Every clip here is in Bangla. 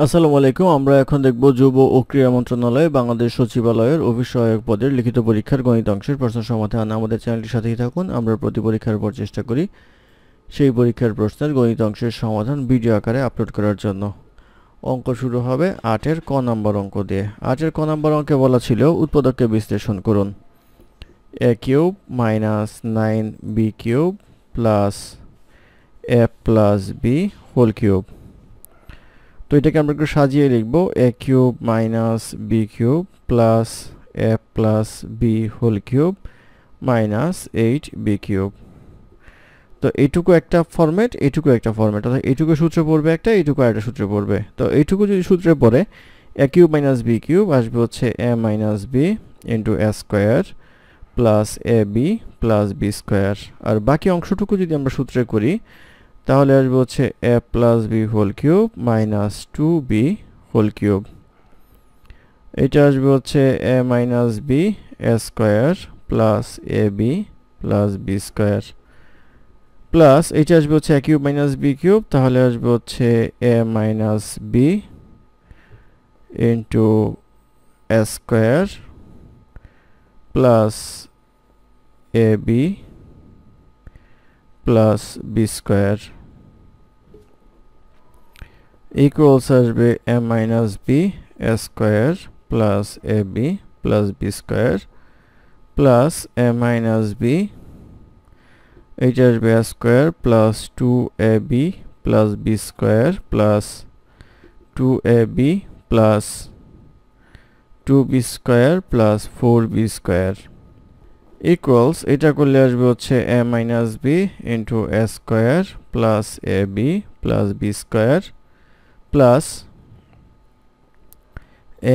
আসসালামু আলাইকুম আমরা এখন দেখব যুব ও ক্রীড়া মন্ত্রণালয় বাংলাদেশ সচিবালয়ের অভিষয়ক পদের লিখিত পরীক্ষার গণিত অংশের প্রশ্ন সমাধান আমাদের চ্যানেলটির সাথেই থাকুন আমরা প্রতি পরীক্ষার পর চেষ্টা করি সেই পরীক্ষার প্রশ্নের গণিত অংশের সমাধান ভিডিও আকারে আপলোড করার জন্য অঙ্ক শুরু হবে আটের ক নম্বর অঙ্ক দিয়ে আটের ক নম্বর অঙ্কে বলা ছিল উৎপাদককে বিশ্লেষণ করুন a cube minus nine b cube plus a plus b whole cube তো এটাকে আমরা একটু সাজিয়ে লিখবো a cube minus b cube plus a plus b whole cube minus eight b cube তো এইটুকু একটা ফর্ম্যাট এইটুকু একটা ফর্ম্যাট অর্থাৎ এইটুকু সূত্র পড়বে একটা এইটুকু আরেকটা সূত্রে পড়বে তো এইটুকু যদি সূত্রে পড়ে a cube minus b cube আসবে হচ্ছে a minus b into a square plus a b plus b square আর বাকি অংশটুকু যদি আমরা সূত্রে করি তাহলে আসবে হচ্ছে a plus b whole cube minus two b whole cube এটা আসবে হচ্ছে a minus b a square plus a b plus b square plus এটা আসবে হচ্ছে a cube minus b cube তাহলে আসবে হচ্ছে a minus b into a square plus a b plus b square equals be a minus b s square plus a b plus b square plus a minus b it be a square plus 2ab plus b square plus 2ab plus 2b square plus 4b square equals এটা করলে আসবে হচ্ছে a minus b into a square plus a b plus b square plus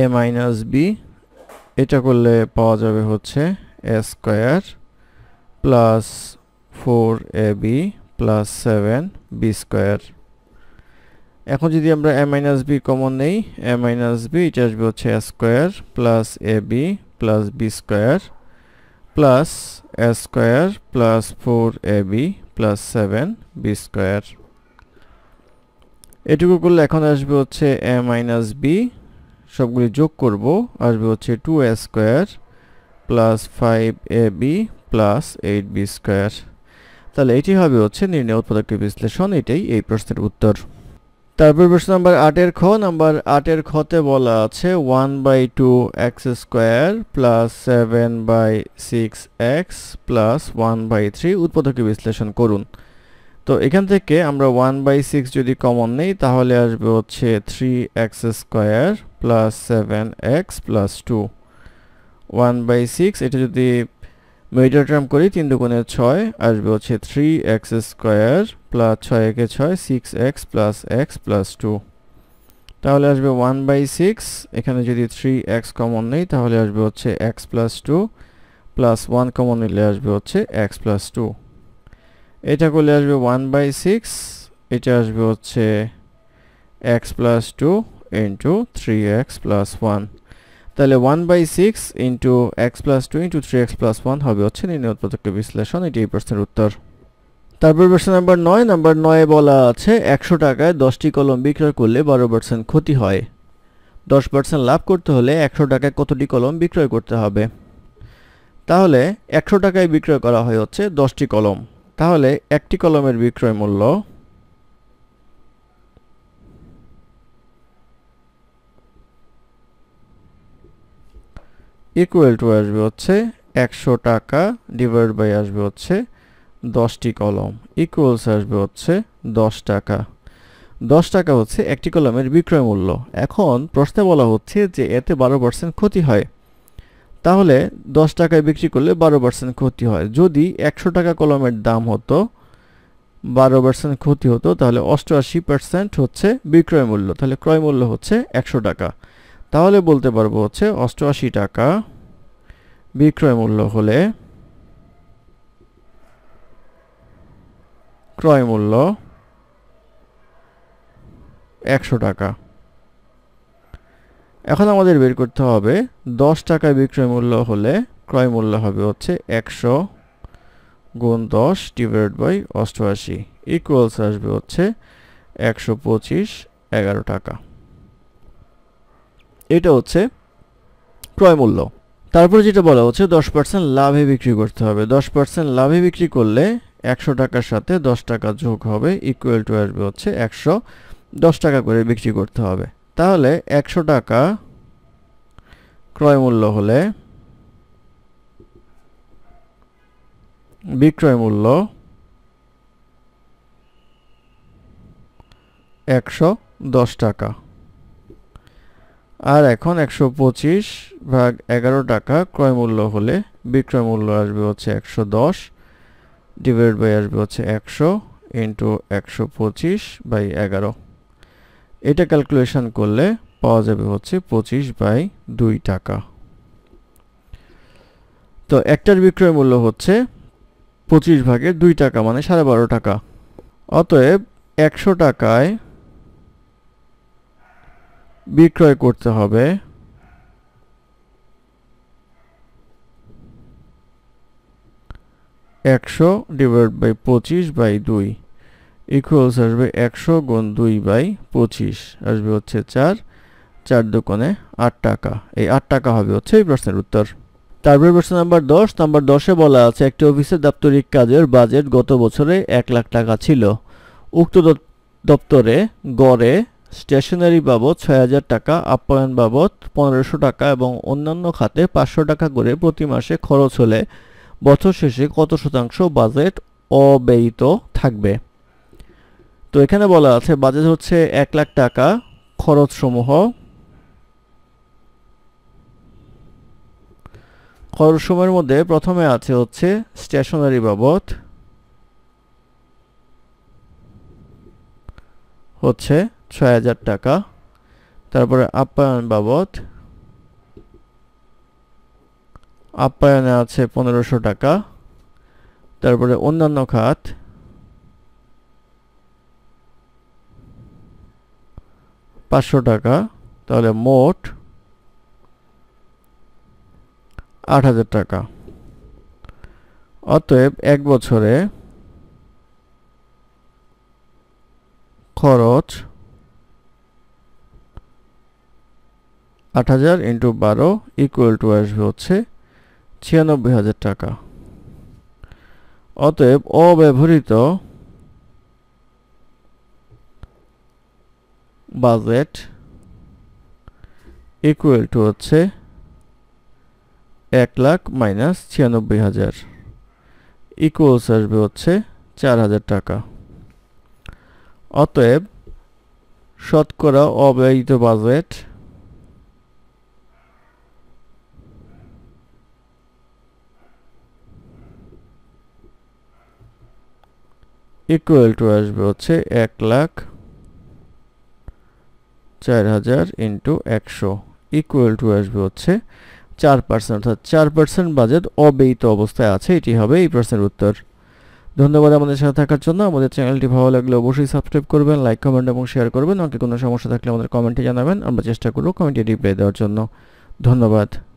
a minus b এটা করলে পাওয়া যাবে হচ্ছে a square plus four a b plus seven b square এখন যদি আমরা এ মাইনাস বি কমন নেই এ মাইনাস বি এটা আসবে হচ্ছে a square plus a b plus b square plus a square plus four a b plus seven b square এটুকু করলে এখন আসবে হচ্ছে এ মাইনাস বি সবগুলি যোগ করব আসবে হচ্ছে two a square plus five a b plus eight b square তাহলে এটি হবে হচ্ছে নির্ণয় উৎপাদকের বিশ্লেষণ এটাই এই প্রশ্নের উত্তর তারপর প্রশ্ন নাম্বার আটের খ নাম্বার আটের খতে বলা আছে one by two x square plus seven by six x plus one by three উৎপাদকে বিশ্লেষণ করুন তো এখান থেকে আমরা ওয়ান বাই সিক্স যদি কমন নেই তাহলে আসবে হচ্ছে three x square plus seven x plus two one by six এটা যদি মেজার টার্ম করি তিন দুগুণে ছয় আসবে হচ্ছে থ্রি এক্স স্কোয়ার প্লাস ছয় একে ছয় six x plus x plus two তাহলে আসবে ওয়ান বাই সিক্স এখানে যদি থ্রি এক্স কমন নেই তাহলে আসবে হচ্ছে x plus two plus one common নিলে আসবে হচ্ছে এক্স প্লাস টু এটা করলে আসবে ওয়ান বাই সিক্স এটা আসবে হচ্ছে x plus two into three x plus one তাহলে one by six into x plus two into three x plus one হবে হচ্ছে নির্ণয় উৎপাদক বিশ্লেষণ এটি এই প্রশ্নের উত্তর তারপর প্রশ্ন নাম্বার নয় নাম্বার নয়ে বলা আছে একশো টাকায় দশটি কলম বিক্রয় করলে বারো পার্সেন্ট ক্ষতি হয় দশ পার্সেন্ট লাভ করতে হলে একশো টাকায় কতটি কলম বিক্রয় করতে হবে তাহলে একশো টাকায় বিক্রয় করা হয় হচ্ছে দশটি কলম তাহলে একটি কলমের বিক্রয় মূল্য ইকুয়াল টু আসবে হচ্ছে একশো টাকা ডিভাইড বাই আসবে হচ্ছে দশটি কলম ইকুয়ালস আসবে হচ্ছে দশ টাকা দশ টাকা হচ্ছে একটি কলমের বিক্রয় মূল্য এখন প্রশ্নে বলা হচ্ছে যে এতে বারো পার্সেন্ট ক্ষতি হয় তাহলে দশ টাকায় বিক্রি করলে বারো পার্সেন্ট ক্ষতি হয় যদি একশো টাকা কলমের দাম হতো বারো পার্সেন্ট ক্ষতি হতো তাহলে অষ্টআশি পার্সেন্ট হচ্ছে বিক্রয় মূল্য তাহলে ক্রয় মূল্য হচ্ছে একশো টাকা তাহলে বলতে পারবো হচ্ছে অষ্টআশি টাকা বিক্রয় মূল্য হলে ক্রয় মূল্য একশো টাকা এখন আমাদের বের করতে হবে দশ টাকায় বিক্রয় মূল্য হলে ক্রয় মূল্য হবে হচ্ছে একশো গুণ দশ ডিভাইড বাই অষ্টআশি ইকুয়ালস আসবে হচ্ছে একশো পঁচিশ এগারো টাকা এটা হচ্ছে ক্রয়মূল্য তারপরে যেটা বলা হচ্ছে দশ পার্সেন্ট লাভে বিক্রি করতে হবে দশ পার্সেন্ট লাভে বিক্রি করলে একশো টাকার সাথে দশ টাকা যোগ হবে ইকুয়াল টু আসবে হচ্ছে একশো দশ টাকা করে বিক্রি করতে হবে তাহলে একশো টাকা ক্রয়মূল্য হলে বিক্রয় মূল্য একশো দশ টাকা আর এখন একশো পঁচিশ ভাগ এগারো টাকা ক্রয় মূল্য হলে বিক্রয় মূল্য আসবে হচ্ছে একশো দশ ডিভাইড বাই আসবে হচ্ছে একশো ইন্টু একশো পঁচিশ বাই এগারো এটা ক্যালকুলেশন করলে পাওয়া যাবে হচ্ছে পঁচিশ বাই দুই টাকা তো একটার বিক্রয় মূল্য হচ্ছে পঁচিশ ভাগের দুই টাকা মানে সাড়ে বারো টাকা অতএব একশো টাকায় বিক্রয় করতে হবে একশো ডিভাইড বাই পঁচিশ বাই দুই ইকুয়ালস আসবে একশো গুণ দুই বাই পঁচিশ আসবে হচ্ছে চার চার দোকানে আট টাকা এই আট টাকা হবে হচ্ছে এই প্রশ্নের উত্তর তারপরে প্রশ্ন নাম্বার দশ নাম্বার দশে বলা আছে একটি অফিসের দাপ্তরিক কাজের বাজেট গত বছরে এক লাখ টাকা ছিল উক্ত দপ্তরে গড়ে স্টেশনারি বাবদ ছয় হাজার টাকা আপ্যায়ন বাবদ পনেরোশো টাকা এবং অন্যান্য খাতে পাঁচশো টাকা করে প্রতি মাসে খরচ হলে বছর শেষে কত শতাংশ বাজেট অব্যয়িত থাকবে তো এখানে বলা আছে বাজেট হচ্ছে এক লাখ টাকা খরচ সমূহ খরচ সময়ের মধ্যে প্রথমে আছে হচ্ছে স্টেশনারি বাবদ হচ্ছে ছয় হাজার টাকা তারপরে আপ্যায়ন বাবদ আপ্যায়নে আছে পনেরোশো টাকা তারপরে অন্যান্য খাত পাঁচশো টাকা তাহলে মোট আট হাজার টাকা অতএব এক বছরে খরচ আট হাজার ইন্টু বারো ইকুয়াল টু আসবে হচ্ছে ছিয়ানব্বই হাজার টাকা অতএব অব্যবহৃত বাজেট ইকুয়াল টু হচ্ছে এক লাখ মাইনাস ছিয়ানব্বই হাজার ইকুয়ালস আসবে হচ্ছে চার হাজার টাকা অতএব শতকরা অব্যয়িত বাজেট ইকুয়াল টু আসবে হচ্ছে এক লাখ চার হাজার ইন্টু একশো ইকুয়াল টু আসবে হচ্ছে চার পার্সেন্ট অর্থাৎ চার পার্সেন্ট বাজেট অব্যয়িত অবস্থায় আছে এটি হবে এই প্রশ্নের উত্তর ধন্যবাদ আমাদের সাথে থাকার জন্য আমাদের চ্যানেলটি ভালো লাগলে অবশ্যই সাবস্ক্রাইব করবেন লাইক কমেন্ট এবং শেয়ার করবেন আমাকে কোনো সমস্যা থাকলে আমাদের কমেন্টে জানাবেন আমরা চেষ্টা করব কমেন্টে রিপ্লাই দেওয়ার জন্য ধন্যবাদ